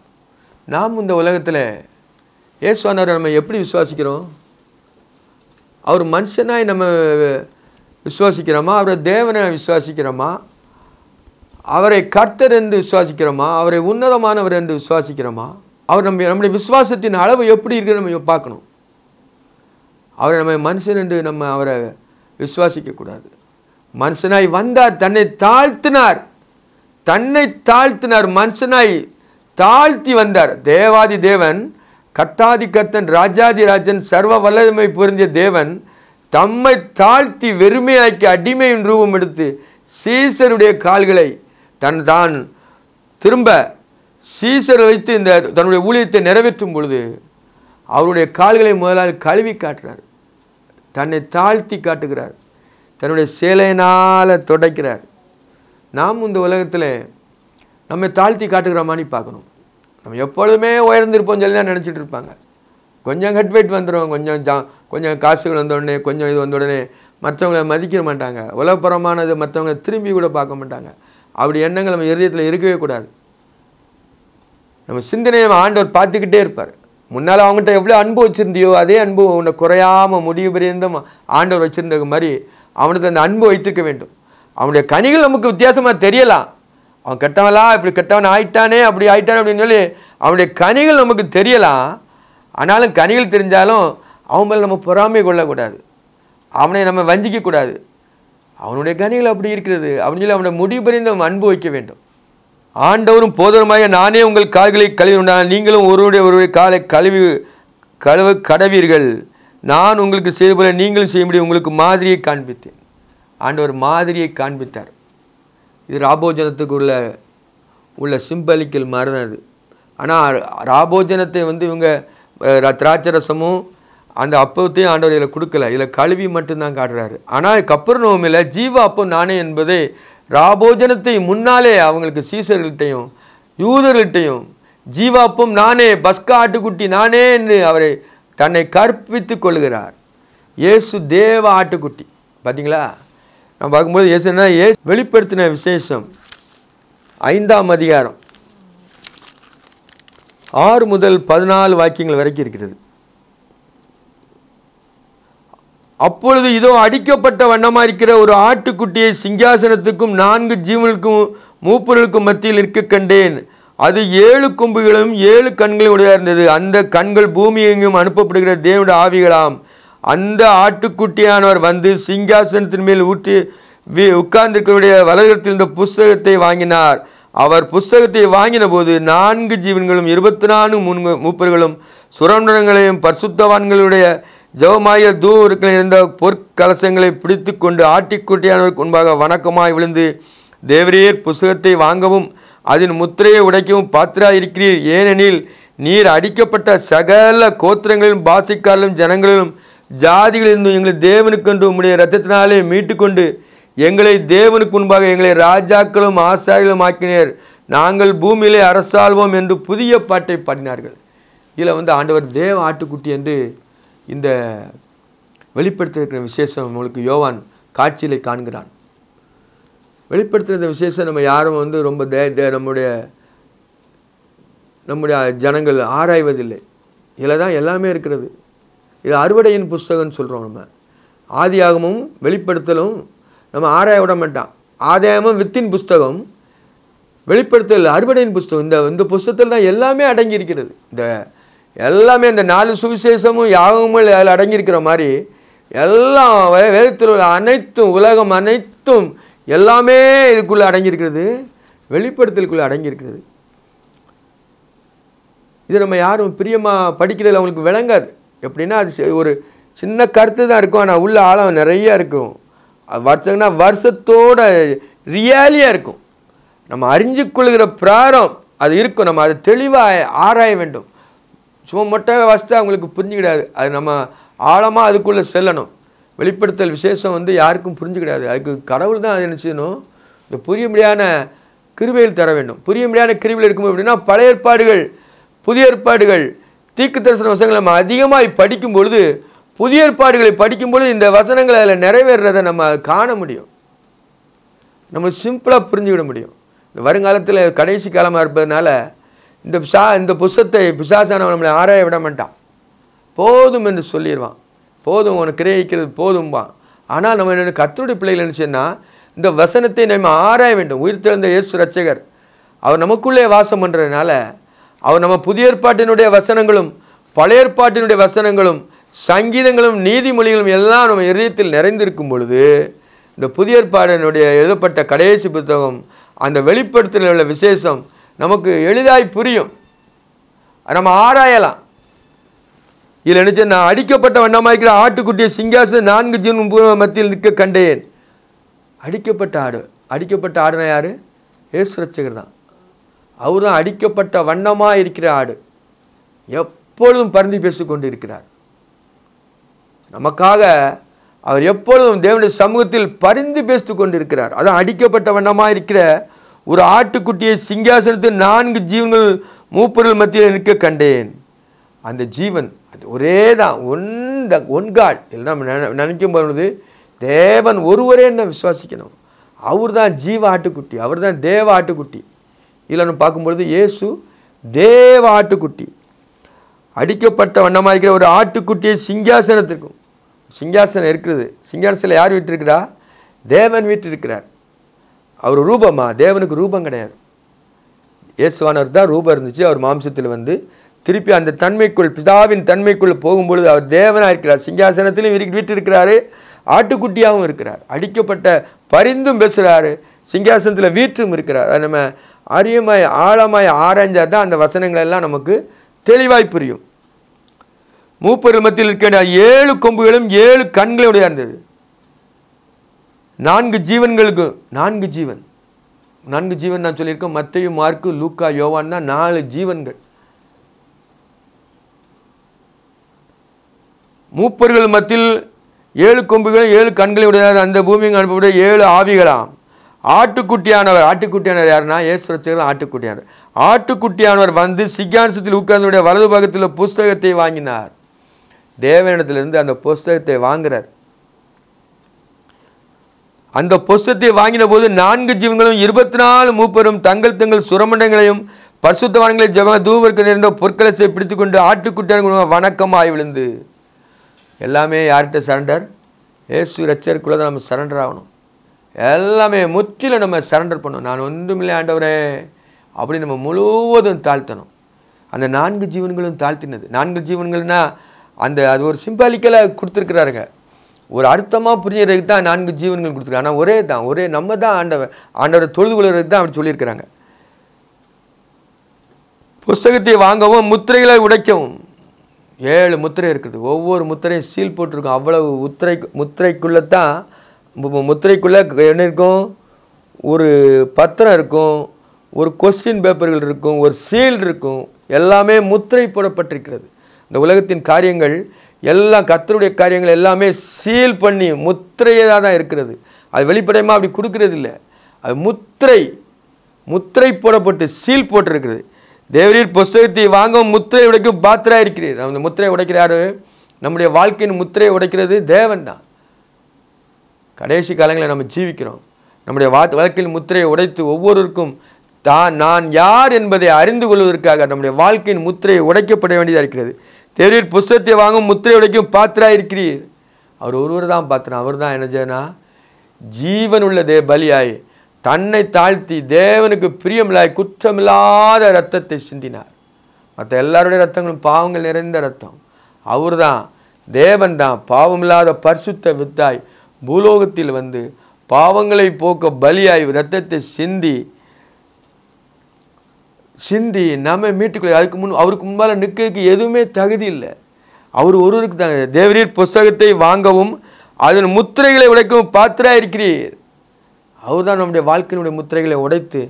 நாம் இந்த உலகத்தில் இயேசுவானவரை நம்ம எப்படி விசுவாசிக்கிறோம் அவர் மனுஷனாய் நம்ம விசுவாசிக்கிறோமா அவரை தேவனை விசுவாசிக்கிறோமா அவரை கர்த்தர் என்று விசுவாசிக்கிறோமா அவரை உன்னதமானவர் என்று விசுவாசிக்கிறோமா அவர் நம்ம நம்முடைய விசுவாசத்தின் அளவு எப்படி இருக்குதுன்னு நம்ம பார்க்கணும் அவரை நம்ம மனுஷன் என்று நம்ம அவரை விசுவாசிக்கக்கூடாது மனுஷனாய் வந்தார் தன்னை தாழ்த்தினார் தன்னை தாழ்த்தினார் மனுஷனாய் தாழ்த்தி வந்தார் தேவாதி தேவன் கத்தாதி கத்தன் ராஜாதி ராஜன் சர்வ வல்லமை பொருந்திய தேவன் தம்மை தாழ்த்தி வெறுமையாக்கி அடிமையின் ரூபம் எடுத்து சீசருடைய கால்களை தன் தான் திரும்ப சீசர் வைத்து இந்த தன்னுடைய ஊழியத்தை நிறைவேற்றும் பொழுது அவருடைய கால்களை முதலால் கழுவி காட்டுறார் தன்னை தாழ்த்தி காட்டுகிறார் தன்னுடைய சேலையினால் துடைக்கிறார் நாம் இந்த உலகத்தில் நம்ம தாழ்த்தி காட்டுகிற மாதிரி பார்க்கணும் நம்ம எப்பொழுதுமே உயர்ந்திருப்போம் சொல்லி தான் நினச்சிட்டு இருப்பாங்க கொஞ்சம் ஹெட் வெயிட் வந்துடும் கொஞ்சம் ஜா கொஞ்சம் காசுகள் வந்தோடனே கொஞ்சம் இது வந்தோடனே மற்றவங்கள மதிக்க மாட்டாங்க உலகப்புறமானது மற்றவங்களை திரும்பி கூட பார்க்க மாட்டாங்க அப்படி எண்ணங்கள் நம்ம இருதயத்தில் இருக்கவே கூடாது நம்ம சிந்தனையை ஆண்டவர் பார்த்துக்கிட்டே இருப்பார் முன்னால் அவங்ககிட்ட எவ்வளோ அன்பு வச்சுருந்தியோ அதே அன்பு உன்னை குறையாமல் முடிவு பிரிந்தும் ஆண்டவர் வச்சுருந்த மாதிரி அவனுக்கு அந்த அன்பு வைத்திருக்க வேண்டும் அவனுடைய கனிகள் நமக்கு வித்தியாசமாக தெரியலாம் அவன் கெட்டவனா இப்படி கெட்டவன் ஆயிட்டானே அப்படி ஆயிட்டானே அப்படின்னு சொல்லி அவனுடைய கனிகள் நமக்கு தெரியலாம் ஆனாலும் கனிகள் தெரிஞ்சாலும் அவன் மேலே நம்ம பொறாமை கொள்ளக்கூடாது அவனை நம்ம வஞ்சிக்கக்கூடாது அவனுடைய கனிகள் அப்படி இருக்கிறது அப்படின்னு சொல்லி அவனை முடிபறிந்து அவன் அன்பு வைக்க வேண்டும் ஆண்டவரும் போதருமாக நானே உங்கள் கால்களை கழுவி உண்டான நீங்களும் ஒருவருடைய ஒருவருடைய காலை கழுவி கழுவ கடவீர்கள் நான் உங்களுக்கு செய்த போல நீங்களும் செய்யும்படி உங்களுக்கு மாதிரியை காண்பித்தேன் ஆண்டவர் மாதிரியை காண்பித்தார் இது ராபோஜனத்துக்கு உள்ள உள்ள சிம்பலிக்கல் மாதிரி தான் அது ஆனால் ராபோஜனத்தை வந்து இவங்க திராட்சரசமும் அந்த அப்பத்தையும் ஆண்டவர் இதில் கொடுக்கல இதில் கழுவி மட்டும்தான் காட்டுறாரு ஆனால் கப்பர் நோமில் ஜீவ அப்போ நானே என்பதே ராபோஜனத்தை முன்னாலே அவங்களுக்கு சீசர்கள்ட்டையும் யூதர்கள்ட்டையும் ஜீவாப்பும் நானே பஸ்கா ஆட்டுக்குட்டி நானே என்று அவரை தன்னை கற்பித்து கொள்கிறார் இயேசு தேவ ஆட்டுக்குட்டி பார்த்தீங்களா நான் பார்க்கும்போது ஏசுனா ஏ வெளிப்படுத்தின விசேஷம் ஐந்தாம் அதிகாரம் ஆறு முதல் பதினாலு வாக்கியங்கள் வரைக்கும் இருக்கிறது அப்பொழுது இதோ அடிக்கப்பட்ட வண்ணமாக இருக்கிற ஒரு ஆட்டுக்குட்டியை சிங்காசனத்துக்கும் நான்கு ஜீவனுக்கும் மூப்பொருளுக்கும் மத்தியில் இருக்க கண்டேன் அது ஏழு கொம்புகளும் ஏழு கண்களும் உடையாக இருந்தது அந்த கண்கள் பூமியெங்கும் அனுப்பப்படுகிற தேவனுடைய ஆவிகளாம் அந்த ஆட்டுக்குட்டியானவர் வந்து சிங்காசனத்தின் மேல் ஊற்றி வி உட்கார்ந்திருக்கிறவருடைய வலதுகத்தில் இருந்த புஸ்தகத்தை வாங்கினார் அவர் புஸ்தகத்தை வாங்கின போது நான்கு ஜீவன்களும் இருபத்தி நான்கு முன் மூப்பர்களும் சுரண்டனங்களையும் பர்சுத்தவான்களுடைய ஜவமாய தூரத்தில் இருந்த பொற்கலசங்களை பிடித்து கொண்டு ஆட்டிக்குட்டியானவருக்கு முன்பாக வணக்கமாய் விழுந்து தேவரீர் புஸ்தகத்தை வாங்கவும் அதன் முத்திரையை உடைக்கவும் இருக்கிறீர் ஏனெனில் நீர் அடிக்கப்பட்ட சகல கோத்திரங்களிலும் பாசிக்காரிலும் ஜனங்களிலும் ஜாதிகளிலிருந்து எங்களை தேவனுக்கென்று உம்முடைய ரத்தத்தினாலே மீட்டுக்கொண்டு எங்களை தேவனுக்கு முன்பாக எங்களை ராஜாக்களும் ஆசாரிகளும் ஆக்கினர் நாங்கள் பூமியிலே அரசாள்வோம் என்று புதிய பாட்டை பாடினார்கள் இதில் வந்து ஆண்டவர் தேவ ஆட்டுக்குட்டி என்று இந்த வெளிப்படுத்தியிருக்கிற விசேஷம் உங்களுக்கு யோவான் காட்சியில் காண்கிறான் வெளிப்படுத்துகிற விசேஷம் நம்ம யாரும் வந்து ரொம்ப தே தே நம்முடைய நம்முடைய ஜனங்கள் ஆராய்வதில்லை இதில் தான் எல்லாமே இருக்கிறது இது அறுவடையின் புஸ்தகம்னு சொல்கிறோம் நம்ம ஆதியாகமும் வெளிப்படுத்தலும் நம்ம ஆராய விட மாட்டான் ஆதாயமும் வித்தின் புஸ்தகம் வெளிப்படுத்தல் அறுவடையின் புஸ்தகம் இந்த இந்த புஸ்தகத்தில் தான் எல்லாமே அடங்கி இருக்கிறது இந்த எல்லாமே இந்த நாலு சுவிசேஷமும் யாகமும் அதில் அடங்கியிருக்கிற மாதிரி எல்லாம் வேதத்தில் உள்ள அனைத்தும் உலகம் அனைத்தும் எல்லாமே இதுக்குள்ளே அடங்கியிருக்கிறது வெளிப்படுத்தலுக்குள்ளே அடங்கியிருக்கிறது இது நம்ம யாரும் பிரியமாக படிக்கிறதில் அவங்களுக்கு விளங்காது எப்படின்னா அது ஒரு சின்ன கருத்து தான் இருக்கும் ஆனால் உள்ள ஆழம் நிறையா இருக்கும் வருஷம்னா வருஷத்தோட ரியாலியாக இருக்கும் நம்ம அறிஞ்சு கொள்கிற பிராரம் அது இருக்கும் நம்ம அதை தெளிவாக ஆராய வேண்டும் சும்மா மொட்டை வசதி அவங்களுக்கு புரிஞ்சுக்கிடாது அது நம்ம ஆழமாக அதுக்குள்ளே செல்லணும் வெளிப்படுத்தல் விசேஷம் வந்து யாருக்கும் புரிஞ்சுக்கிடாது அதுக்கு கடவுள் தான் அது என்ன செய்யணும் இந்த புரிய முடியாத கிருவையில் தர வேண்டும் புரிய முடியாத கிருவில் இருக்கும் அப்படின்னா பழைய ஏற்பாடுகள் புதிய ஏற்பாடுகள் தீக்கு தரிசன வசனங்களை நம்ம அதிகமாக படிக்கும் பொழுது புதிய ஏற்பாடுகளை படிக்கும்பொழுது இந்த வசனங்களை அதில் நிறைவேறதை நம்ம காண முடியும் நம்ம சிம்பிளாக புரிஞ்சுக்கிட முடியும் இந்த வருங்காலத்தில் கடைசி காலமாக இருப்பதுனால இந்த பிசா இந்த புஸ்தத்தை பிசாசானவன் நம்மளை ஆராய விட மாட்டான் போதும் என்று சொல்லிடுவான் போதும் உனக்கு கிரகிக்கிறது போதும்பான் ஆனால் நம்ம என்ன கத்தருடைய பிள்ளைகள் சொன்னால் இந்த வசனத்தை நம்ம ஆராய வேண்டும் உயிர் திறந்த இயேசு ரச்சகர் அவர் நமக்குள்ளே வாசம் பண்ணுறதுனால அவர் நம்ம புதிய ஏற்பாட்டினுடைய வசனங்களும் பழைய ஏற்பாட்டினுடைய வசனங்களும் சங்கீதங்களும் நீதிமொழிகளும் எல்லாம் நம்ம இதயத்தில் நிறைந்திருக்கும் பொழுது இந்த புதிய ஏற்பாடினுடைய எழுதப்பட்ட கடைசி புத்தகம் அந்த வெளிப்படுத்தலில் உள்ள விசேஷம் நமக்கு எளிதாய் புரியும் நம்ம ஆராயலாம் இதில் நினச்ச நான் அடிக்கப்பட்ட வண்ணமாய்க்கிற ஆட்டுக்குட்டிய சிங்காச நான்கு ஜீவன் மத்தியில் நிற்க கண்டேன் அடிக்கப்பட்ட ஆடு அடிக்கப்பட்ட ஆடுனா யார் ஏசுரட்சகர் தான் அவர் தான் அடிக்கப்பட்ட வண்ணமாக இருக்கிற ஆடு எப்பொழுதும் பறந்து பேசிக்கொண்டு இருக்கிறார் நமக்காக அவர் எப்பொழுதும் தேவனுடைய சமூகத்தில் பரிந்து கொண்டு இருக்கிறார் அதான் அடிக்கப்பட்ட வண்ணமாக இருக்கிற ஒரு ஆட்டுக்குட்டியை சிங்காசனத்தில் நான்கு ஜீவன்கள் மூப்பொருள் மத்தியில் நிற்க கண்டேன் அந்த ஜீவன் அது ஒரே தான் ஒன் ஒன்கால் இல்லை நம்ம நினைக்கும் பொழுது தேவன் ஒருவரே என்ன விசுவாசிக்கணும் அவர் தான் ஜீவ ஆட்டுக்குட்டி அவர் தான் தேவ ஆட்டுக்குட்டி இதில் நம்ம பார்க்கும்பொழுது இயேசு தேவ ஆட்டுக்குட்டி அடிக்கப்பட்ட வண்ணமாக இருக்கிற ஒரு ஆட்டுக்குட்டியை சிங்காசனத்திற்கும் சிங்காசனம் இருக்கிறது சிங்காசனத்தில் யார் வீட்டு இருக்கிறா தேவன் வீட்டு இருக்கிறார் அவர் ரூபமா தேவனுக்கு ரூபம் கிடையாது இயேசுவானவர் தான் ரூபம் இருந்துச்சு அவர் மாம்சத்தில் வந்து திருப்பி அந்த தன்மைக்குள் பிதாவின் தன்மைக்குள் போகும்பொழுது அவர் தேவனாக இருக்கிறார் சிங்காசனத்திலும் வீட்டு இருக்கிறாரு ஆட்டுக்குட்டியாகவும் இருக்கிறார் அடிக்கப்பட்ட பரிந்தும் பேசுகிறாரு சிங்காசனத்தில் வீற்றும் இருக்கிறார் நம்ம அரியமாய் ஆழமாய் ஆராய்ஞ்சால் தான் அந்த வசனங்கள் எல்லாம் நமக்கு தெளிவாய் புரியும் மூப்பெருமத்தில் இருக்கின்ற ஏழு கொம்புகளும் ஏழு கண்களுடைய இருந்தது நான்கு ஜீவன்களுக்கு நான்கு ஜீவன் நான்கு ஜீவன் நான் சொல்லியிருக்கேன் மத்தையும் மார்க்கு லூக்கா யோவான் தான் நாலு ஜீவன்கள் மூப்பர்கள் மத்தியில் ஏழு கொம்புகளும் ஏழு கண்களை உடையாது அந்த பூமியை அனுப்பக்கூடிய ஏழு ஆவிகளாம் ஆட்டுக்குட்டியானவர் ஆட்டுக்குட்டியானவர் யாருன்னா ஏசு ரசிகர்கள் ஆட்டுக்குட்டியானவர் ஆட்டுக்குட்டியானவர் வந்து சிக்யான்சத்தில் உட்கார்ந்துடைய வலது பக்கத்தில் புஸ்தகத்தை வாங்கினார் தேவனிடத்திலிருந்து அந்த புஸ்தகத்தை வாங்குறார் அந்த புஸ்தகத்தை வாங்கின போது நான்கு ஜீவங்களும் இருபத்தி நாலு மூப்பரும் தங்கள் தங்கள் சுரமண்டங்களையும் பசுத்தவான்களை ஜப தூவருக்கு நேர்ந்த பொற்களை பிடித்து கொண்டு ஆட்டுக்குட்டியான ஆய் விழுந்து எல்லாமே யார்கிட்ட சரண்டர் ஏசு ரச்சருக்குள்ளே நம்ம சரண்டர் ஆகணும் எல்லாமே முற்றிலும் நம்ம சரண்டர் பண்ணணும் நான் ஒன்றுமில்லை ஆண்டவரே அப்படி நம்ம முழுவதும் தாழ்த்தணும் அந்த நான்கு ஜீவன்களும் தாழ்த்தினது நான்கு ஜீவன்கள்னால் அந்த அது ஒரு சிம்பாலிக்கலாக கொடுத்துருக்குறாருங்க ஒரு அர்த்தமாக புரிஞ்சுறதுக்கு தான் நான்கு ஜீவன்கள் கொடுத்துருக்காங்க ஆனால் ஒரே தான் ஒரே நம்ம தான் ஆண்டவர் ஆண்டவரை தொழுது கொள்கிறதுக்கு தான் அப்படி சொல்லியிருக்கிறாங்க புஸ்தகத்தை வாங்கவும் முத்திரைகளை உடைக்கவும் ஏழு முத்திரை இருக்குது ஒவ்வொரு முத்திரையும் சீல் போட்டிருக்கோம் அவ்வளவு முத்திரை முத்திரைக்குள்ளே தான் முத்திரைக்குள்ளே என்ன இருக்கும் ஒரு பத்திரம் இருக்கும் ஒரு கொஸ்டின் பேப்பர்கள் இருக்கும் ஒரு சீல் இருக்கும் எல்லாமே முத்திரை போடப்பட்டிருக்கிறது இந்த உலகத்தின் காரியங்கள் எல்லாம் கத்தருடைய காரியங்கள் எல்லாமே சீல் பண்ணி முத்திரையாக தான் இருக்கிறது அது வெளிப்படையமாக அப்படி கொடுக்கறது இல்லை அது முத்திரை முத்திரை போடப்பட்டு சீல் போட்டிருக்கிறது தேவரீர் புஸ்தகத்தை வாங்க முத்திரை உடைக்கும் பாத்திரா இருக்கிறீர் அந்த முத்திரை உடைக்கிறாரு நம்முடைய வாழ்க்கையின் முத்திரையை உடைக்கிறது தேவன் தான் கடைசி காலங்களில் நம்ம ஜீவிக்கிறோம் நம்முடைய வா வழக்கில் முத்திரையை உடைத்து ஒவ்வொருவருக்கும் தான் நான் யார் என்பதை அறிந்து கொள்வதற்காக நம்முடைய வாழ்க்கையின் முத்திரையை உடைக்கப்பட வேண்டியதாக இருக்கிறது தேவரீர் புஸ்தத்தை வாங்கும் முத்திரை உடைக்கும் பாத்திரா இருக்கிறீர் அவர் ஒருவர் தான் பாத்திரம் அவர் தான் என்ன செய்யனா ஜீவனுள்ள தே பலியாய் தன்னை தாழ்த்தி தேவனுக்கு பிரியமில்லாய் குற்றமில்லாத ரத்தத்தை சிந்தினார் மற்ற எல்லாருடைய ரத்தங்களும் பாவங்கள் நிறைந்த ரத்தம் அவர் தான் தேவன் தான் பாவமில்லாத பரிசுத்த வித்தாய் பூலோகத்தில் வந்து பாவங்களை போக்க பலியாய் ரத்தத்தை சிந்தி சிந்தி நம்ம மீட்டுக்கொள்ள அதுக்கு முன் அவருக்கு முன்பால் நிற்கிறதுக்கு எதுவுமே தகுதி இல்லை அவர் ஒருவருக்கு தான் தேவரீர் புஸ்தகத்தை வாங்கவும் அதன் முத்திரைகளை உடைக்கவும் பாத்திராக இருக்கிறீர் அவர் தான் நம்முடைய வாழ்க்கையினுடைய முத்திரைகளை உடைத்து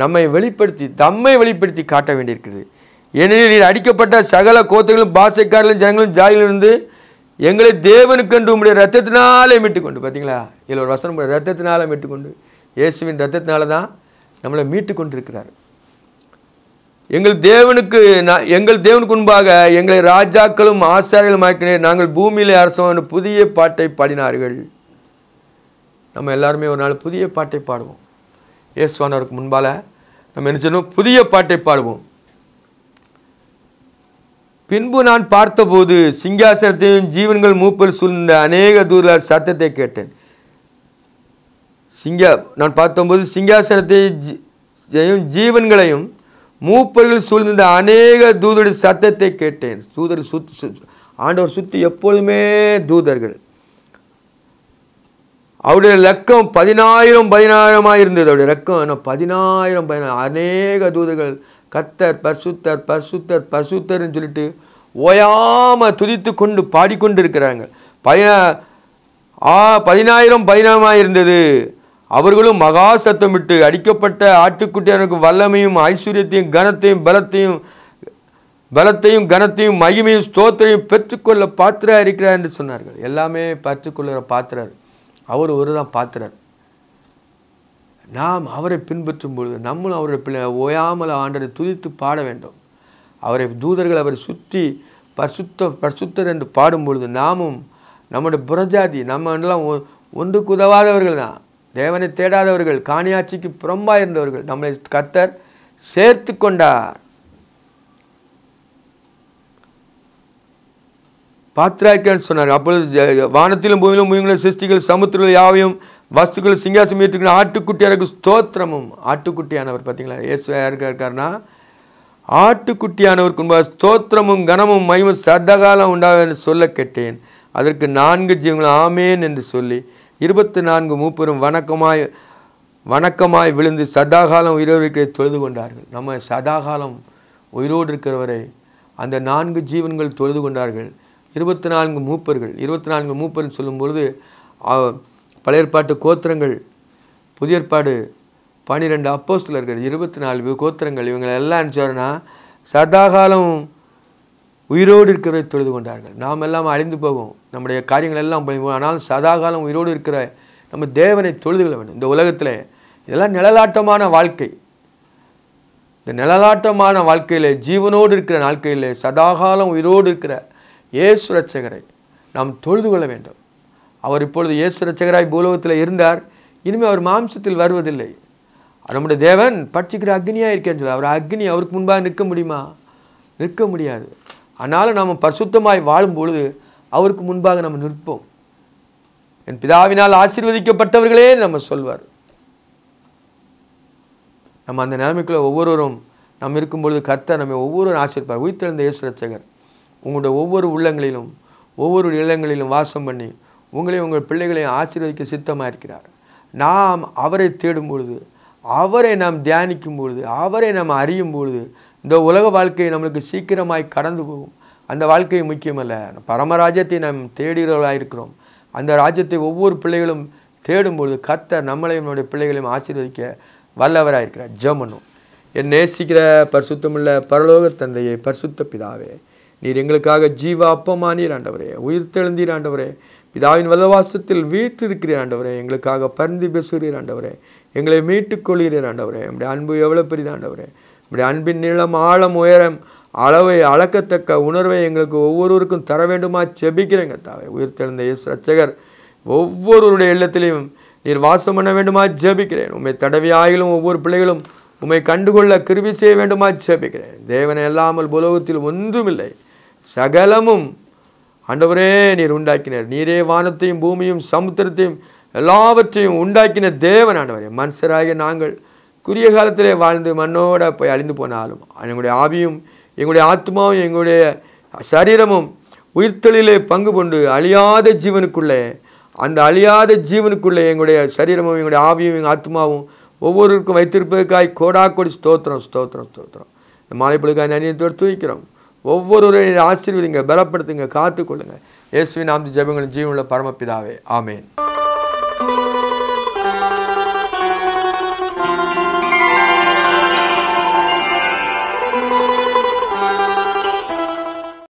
நம்மை வெளிப்படுத்தி தம்மை வெளிப்படுத்தி காட்ட வேண்டியிருக்கிறது ஏனெனில் நீர் அடிக்கப்பட்ட சகல கோத்தைகளும் பாசைக்காரர்களும் ஜனங்களும் ஜாயிலிருந்து எங்களை தேவனுக்கென்று உம்முடைய ரத்தத்தினாலே மீட்டுக்கொண்டு பார்த்தீங்களா இதில் ஒரு வசனம் ரத்தத்தினால மீட்டுக்கொண்டு இயேசுவின் ரத்தத்தினால தான் நம்மளை மீட்டு கொண்டிருக்கிறார் எங்கள் தேவனுக்கு எங்கள் தேவனுக்கு முன்பாக எங்களை ராஜாக்களும் ஆசாரியும் ஆக்கினேன் நாங்கள் பூமியிலே அரசு புதிய பாட்டை பாடினார்கள் நம்ம எல்லாருமே ஒரு நாள் புதிய பாட்டை பாடுவோம் இயேசுவானவருக்கு முன்பால் நம்ம என்ன செய்யணும் புதிய பாட்டை பாடுவோம் பின்பு நான் பார்த்தபோது சிங்காசனத்தையும் ஜீவன்கள் மூப்பில் சூழ்ந்த அநேக தூதர் சத்தத்தை கேட்டேன் சிங்கா நான் பார்த்தபோது சிங்காசனத்தையும் ஜீவன்களையும் மூப்பர்கள் சூழ்ந்த அநேக தூதருடைய சத்தத்தை கேட்டேன் தூதர் சுத்து ஆண்டவர் சுற்றி எப்பொழுதுமே தூதர்கள் அவருடைய லக்கம் பதினாயிரம் பதினாயிரமாக இருந்தது அவருடைய லக்கம் ஆனால் பதினாயிரம் பதினாயிரம் அநேக தூதர்கள் கத்தர் பர்சுத்தர் பர்சுத்தர் பர்சுத்தர்னு சொல்லிட்டு ஓயாமல் துதித்து கொண்டு பாடிக்கொண்டு இருக்கிறாங்க பதினா ஆ பதினாயிரம் பதினாயிரமாக இருந்தது அவர்களும் மகா சத்தமிட்டு அடிக்கப்பட்ட ஆட்டுக்குட்டியாருக்கு வல்லமையும் ஐஸ்வர்யத்தையும் கனத்தையும் பலத்தையும் பலத்தையும் கனத்தையும் மகிமையும் ஸ்தோத்திரையும் பெற்றுக்கொள்ள பாத்திரா இருக்கிறார் என்று சொன்னார்கள் எல்லாமே பெற்றுக்கொள்கிற பாத்திரர் அவர் ஒரு தான் பாத்திரர் நாம் அவரை பின்பற்றும் பொழுது நம்மளும் அவருடைய பிள்ளை ஓயாமல் ஆண்டரை துதித்து பாட வேண்டும் அவரை தூதர்கள் அவரை சுற்றி பரிசுத்த பரிசுத்தர் என்று பாடும் பொழுது நாமும் நம்முடைய புறஜாதி நம்ம எல்லாம் ஒன்றுக்கு உதவாதவர்கள் தான் தேவனை தேடாதவர்கள் காணியாட்சிக்கு புறம்பாக இருந்தவர்கள் நம்மளை கத்தர் சேர்த்து கொண்டார் பாத்திராய்க்கன்னு சொன்னார் அப்பொழுது வானத்திலும் பூமியிலும் பூமியிலும் சிருஷ்டிகள் சமுத்திரங்கள் யாவையும் வஸ்துக்கள் சிங்காசம் ஏற்றுக்கிற ஆட்டுக்குட்டியாருக்கு ஸ்தோத்திரமும் ஆட்டுக்குட்டியானவர் பார்த்தீங்களா இயேசு யாருக்கா இருக்காருன்னா ஆட்டுக்குட்டியானவருக்கு ஸ்தோத்திரமும் கனமும் மயமும் சதகாலம் உண்டாவது என்று சொல்ல கேட்டேன் அதற்கு நான்கு ஜீவங்கள் ஆமேன் என்று சொல்லி இருபத்தி நான்கு மூப்பரும் வணக்கமாய் வணக்கமாய் விழுந்து சதாகாலம் உயிரோடு தொழுது கொண்டார்கள் நம்ம சதாகாலம் உயிரோடு இருக்கிறவரை அந்த நான்கு ஜீவன்கள் தொழுது கொண்டார்கள் இருபத்தி நான்கு மூப்பர்கள் இருபத்தி நான்கு மூப்பர்னு சொல்லும்பொழுது பழைய கோத்திரங்கள் புதிய ஏற்பாடு பன்னிரெண்டு அப்போஸ்தலர்கள் இருபத்தி நாலு கோத்திரங்கள் இவங்களை எல்லாம் நினச்சோன்னா சதாகாலம் உயிரோடு இருக்கிறதை தொழுது கொண்டார்கள் நாம் எல்லாம் அழிந்து போவோம் நம்முடைய காரியங்கள் எல்லாம் போகும் ஆனாலும் சதாகாலம் உயிரோடு இருக்கிற நம்ம தேவனை தொழுது கொள்ள வேண்டும் இந்த உலகத்தில் இதெல்லாம் நிழலாட்டமான வாழ்க்கை இந்த நிழலாட்டமான வாழ்க்கையில் ஜீவனோடு இருக்கிற நாழ்க்கையில் சதாகாலம் உயிரோடு இருக்கிற ஏசு ரட்சகரை நாம் தொழுது கொள்ள வேண்டும் அவர் இப்பொழுது இயேசு ரச்சகராய் பூலோகத்தில் இருந்தார் இனிமேல் அவர் மாம்சத்தில் வருவதில்லை நம்முடைய தேவன் பட்சிக்கிற அக்னியாக இருக்கேன்னு சொல்லி அவர் அக்னி அவருக்கு முன்பாக நிற்க முடியுமா நிற்க முடியாது ஆனாலும் நாம் பரிசுத்தமாய் வாழும் பொழுது அவருக்கு முன்பாக நம்ம நிற்போம் என் பிதாவினால் ஆசீர்வதிக்கப்பட்டவர்களே நம்ம சொல்வார் நம்ம அந்த நிலைமைக்குள்ளே ஒவ்வொருவரும் நம்ம இருக்கும் பொழுது கத்த நம்ம ஒவ்வொருவரும் உயிர் உயிர்த்தெழுந்த இயேசு ரச்சகர் உங்களுடைய ஒவ்வொரு உள்ளங்களிலும் ஒவ்வொரு இல்லங்களிலும் வாசம் பண்ணி உங்களையும் உங்கள் பிள்ளைகளையும் ஆசீர்வதிக்க சித்தமாக இருக்கிறார் நாம் அவரை தேடும் பொழுது அவரை நாம் தியானிக்கும் பொழுது அவரை நாம் அறியும் பொழுது இந்த உலக வாழ்க்கையை நம்மளுக்கு சீக்கிரமாய் கடந்து போகும் அந்த வாழ்க்கை முக்கியமல்ல பரமராஜ்யத்தை நாம் தேடுகிறவர்களாக இருக்கிறோம் அந்த ராஜ்யத்தை ஒவ்வொரு பிள்ளைகளும் தேடும் பொழுது கத்த நம்மளையும் நம்முடைய பிள்ளைகளையும் ஆசீர்வதிக்க வல்லவராக இருக்கிறார் ஜெமனும் என் நேசிக்கிற பரிசுத்தமுள்ள பரலோக தந்தையை பரிசுத்த பிதாவே நீர் எங்களுக்காக ஜீவ அப்பமானீர் ஆண்டவரே உயிர் தெழுந்தீர் ஆண்டவரே பிதாவின் வலவாசத்தில் வீற்றிருக்கிறீர் ஆண்டவரே எங்களுக்காக பரிந்து பேசுகிறீர் ஆண்டவரே எங்களை மீட்டுக் கொள்கிறீர் ஆண்டவரே நம்முடைய அன்பு எவ்வளோ பெரிதாண்டவரே நம்முடைய அன்பின் நீளம் ஆழம் உயரம் அளவை அளக்கத்தக்க உணர்வை எங்களுக்கு ஒவ்வொருவருக்கும் தர வேண்டுமா செபிக்கிறேங்க தாவே உயிர்த்தெழுந்த இயேசு ரச்சகர் ஒவ்வொருவருடைய இல்லத்திலையும் நீர் வாசம் பண்ண வேண்டுமா ஜெபிக்கிறேன் உண்மை தடவி ஆகிலும் ஒவ்வொரு பிள்ளைகளும் உண்மை கண்டுகொள்ள கிருவி செய்ய வேண்டுமா ஜெபிக்கிறேன் தேவனை இல்லாமல் உலகத்தில் ஒன்றுமில்லை சகலமும் ஆண்டவரே நீர் உண்டாக்கினர் நீரே வானத்தையும் பூமியும் சமுத்திரத்தையும் எல்லாவற்றையும் உண்டாக்கின தேவன் ஆண்டவரே மனுஷராகிய நாங்கள் குறிய காலத்திலே வாழ்ந்து மண்ணோட போய் அழிந்து போனாலும் எங்களுடைய ஆவியும் எங்களுடைய ஆத்மாவும் எங்களுடைய சரீரமும் உயிர்த்தொழிலே பங்கு கொண்டு அழியாத ஜீவனுக்குள்ளே அந்த அழியாத ஜீவனுக்குள்ளே எங்களுடைய சரீரமும் எங்களுடைய ஆவியும் எங்கள் ஆத்மாவும் ஒவ்வொருவருக்கும் வைத்திருப்பதற்காய் கோடி ஸ்தோத்திரம் ஸ்தோத்திரம் ஸ்தோத்திரம் இந்த பிள்ளைக்காய் நன்றியத்தோடு தூக்கிறோம் ஒவ்வொருவரையும் ஆசீர்வதிங்க பலப்படுத்துங்க காத்துக்கொள்ளுங்க இயேசுவின் நாம் ஜபங்களின் ஜீவனில் பரமப்பிதாவே ஆமேன்